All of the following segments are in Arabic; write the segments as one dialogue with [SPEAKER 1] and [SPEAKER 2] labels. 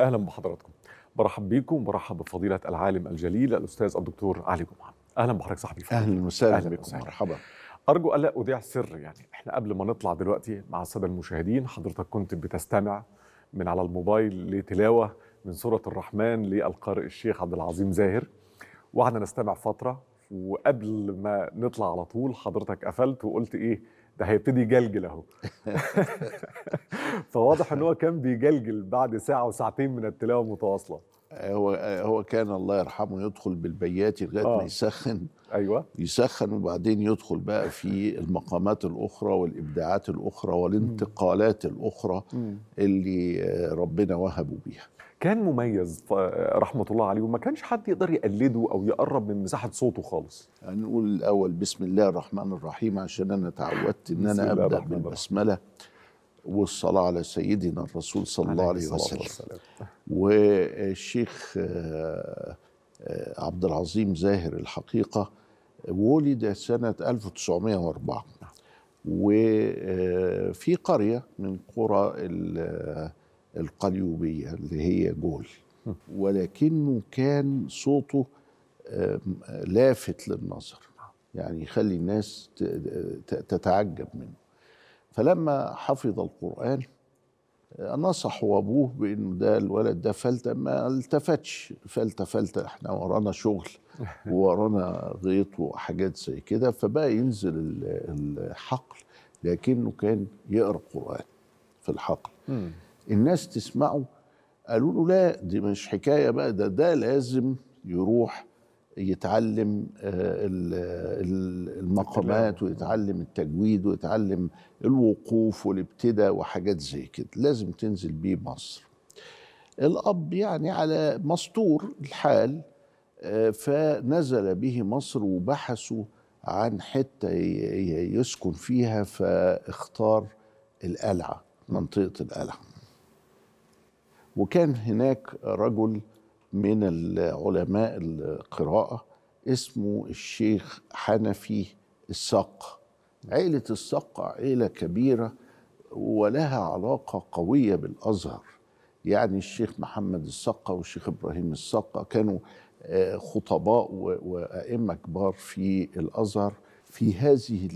[SPEAKER 1] اهلا بحضراتكم برحب بيكم برحب بفضيله العالم الجليل الاستاذ الدكتور علي جمعه اهلا بحضرتك صاحبي اهلا وسهلا بكم مرحبا ارجو الا اذيع سر يعني احنا قبل ما نطلع دلوقتي مع الساده المشاهدين حضرتك كنت بتستمع من على الموبايل لتلاوه من سوره الرحمن للقارئ الشيخ عبد العظيم زاهر وقعدنا نستمع فتره وقبل ما نطلع على طول حضرتك قفلت وقلت ايه ده هيبتدي يجلجل اهو فواضح ان هو كان بيجلجل بعد ساعه وساعتين من التلاوه المتواصله هو هو كان الله يرحمه يدخل بالبيات لغايه آه. ما يسخن ايوه يسخن وبعدين يدخل بقى في المقامات الاخرى والابداعات الاخرى والانتقالات الاخرى اللي ربنا وهبه بيها كان مميز رحمه الله عليه وما كانش حد يقدر يقلده او يقرب من مساحه صوته خالص هنقول الاول بسم الله الرحمن الرحيم عشان انا تعودت ان انا ابدا بالبسمله الرحمن. والصلاة على سيدنا الرسول صلى الله عليه وسلم والشيخ آه، عبد العظيم زاهر الحقيقة ولد سنة 1904 وفي آه، قرية من قرى آه، القليوبية اللي هي جول ولكنه كان صوته لافت للنظر يعني يخلي الناس تتعجب منه فلما حفظ القرآن آه، نصح أبوه بانه ده الولد ده فلتة ما التفتش فلتة فلتة احنا ورانا شغل ورانا غيط وحاجات زي كده فبقى ينزل الحقل لكنه كان يقرا قران في الحقل الناس تسمعه قالوا له لا دي مش حكايه بقى ده ده لازم يروح يتعلم آه، المقامات ويتعلم التجويد ويتعلم الوقوف والابتداء وحاجات زي كده لازم تنزل بيه مصر الأب يعني على مسطور الحال آه، فنزل به مصر وبحثوا عن حتة يسكن فيها فاختار القلعة منطقة القلعة وكان هناك رجل من العلماء القراءة اسمه الشيخ حنفي الساق عيلة الساق عيلة كبيرة ولها علاقة قوية بالأزهر يعني الشيخ محمد الساق والشيخ إبراهيم الساق كانوا آه، خطباء وأئمة كبار في الأزهر في هذه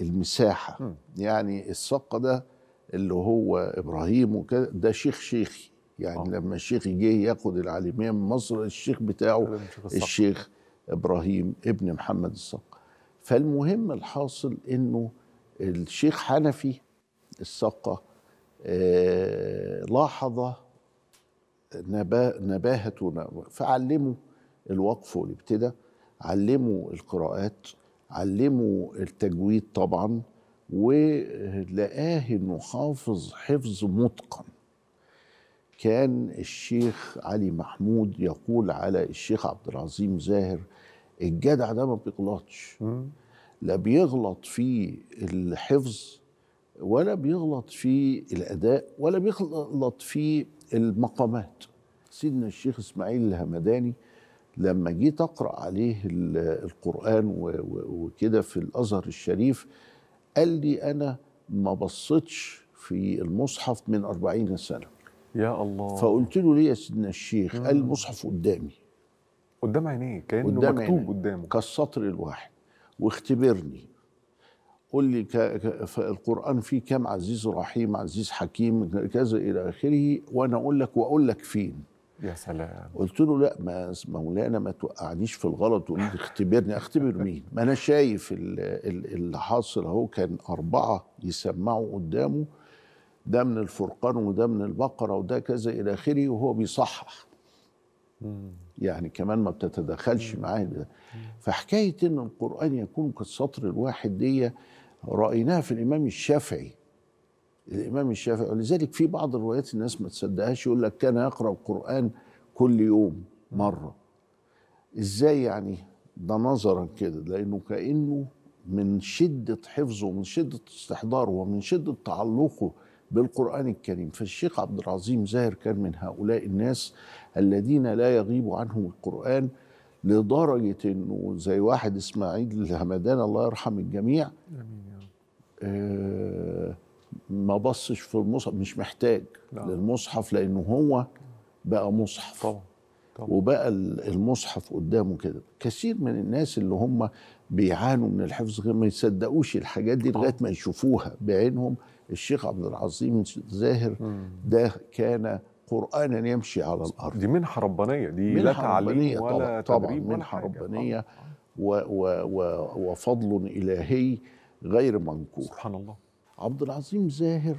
[SPEAKER 1] المساحة يعني الساق ده اللي هو إبراهيم وكده ده شيخ شيخي يعني أوه. لما الشيخ جه ياخد العالميه من مصر الشيخ بتاعه الشيخ ابراهيم ابن محمد الصق فالمهم الحاصل انه الشيخ حنفي الصقة آه لاحظ نبا نباهة فعلمه الوقف والابتداء علموا القراءات علموا التجويد طبعا ولقاه انه حافظ حفظ متقن كان الشيخ علي محمود يقول على الشيخ عبد العظيم زاهر الجدع ده ما بيغلطش لا بيغلط في الحفظ ولا بيغلط في الاداء ولا بيغلط في المقامات سيدنا الشيخ اسماعيل الهمداني لما جه تقرا عليه القران وكده في الازهر الشريف قال لي انا ما بصيتش في المصحف من 40 سنه يا الله فقلت له ليه يا سيدنا الشيخ قال المصحف قدامي قدام عينيه كانه قدام مكتوب عيني. قدامه كالسطر الواحد واختبرني قل لي القران فيه كام عزيز رحيم عزيز حكيم كذا الى اخره وانا اقول لك واقول لك فين يا سلام قلت له لا ما مولانا ما توقعنيش في الغلط وقلت اختبرني اختبر مين ما انا شايف اللي حاصل اهو كان اربعه يسمعوا قدامه ده من الفرقان وده من البقرة وده كذا إلى آخره وهو بيصحح يعني كمان ما بتتدخلش معاه فحكاية إن القرآن يكون كالسطر الواحد دي رأيناها في الإمام الشافعي الإمام الشافعي ولذلك في بعض الروايات الناس ما تصدقهاش يقول لك كان يقرأ القرآن كل يوم مرة إزاي يعني ده نظرا كده لأنه كأنه من شدة حفظه ومن شدة استحضاره ومن شدة تعلقه بالقرآن الكريم فالشيخ عبد العظيم زاهر كان من هؤلاء الناس الذين لا يغيب عنهم القرآن لدرجة أنه زي واحد إسماعيل الهمدان الله يرحم الجميع آه ما بصش في المصحف مش محتاج لا. نعم. للمصحف لأنه هو بقى مصحف طبعا. طبعا. وبقى المصحف قدامه كده كثير من الناس اللي هم بيعانوا من الحفظ غير ما يصدقوش الحاجات دي لغايه ما يشوفوها بعينهم الشيخ عبد العظيم زاهر ده كان قرانا يمشي على الارض دي منحه ربانيه دي منحة لا تعليم ولا طبعا طبعا منحه ربانيه آه، آه. و و و وفضل الهي غير منكور سبحان الله عبد العظيم زاهر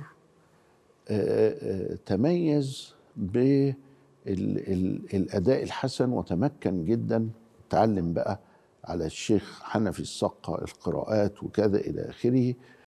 [SPEAKER 1] آآ آه، آآ تميز بالاداء الحسن وتمكن جدا تعلم بقى على الشيخ حنفي الصقة القراءات وكذا إلى آخره